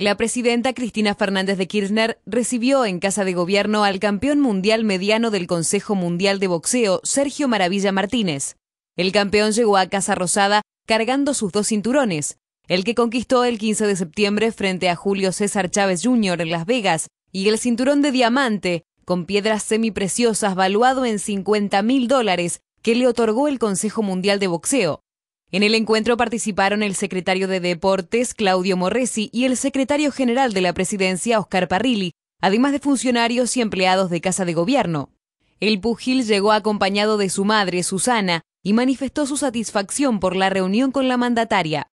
La presidenta Cristina Fernández de Kirchner recibió en Casa de Gobierno al campeón mundial mediano del Consejo Mundial de Boxeo, Sergio Maravilla Martínez. El campeón llegó a Casa Rosada cargando sus dos cinturones, el que conquistó el 15 de septiembre frente a Julio César Chávez Jr. en Las Vegas, y el cinturón de diamante, con piedras semipreciosas valuado en 50 mil dólares, que le otorgó el Consejo Mundial de Boxeo, en el encuentro participaron el secretario de Deportes, Claudio Morresi, y el secretario general de la presidencia, Oscar Parrilli, además de funcionarios y empleados de Casa de Gobierno. El pugil llegó acompañado de su madre, Susana, y manifestó su satisfacción por la reunión con la mandataria.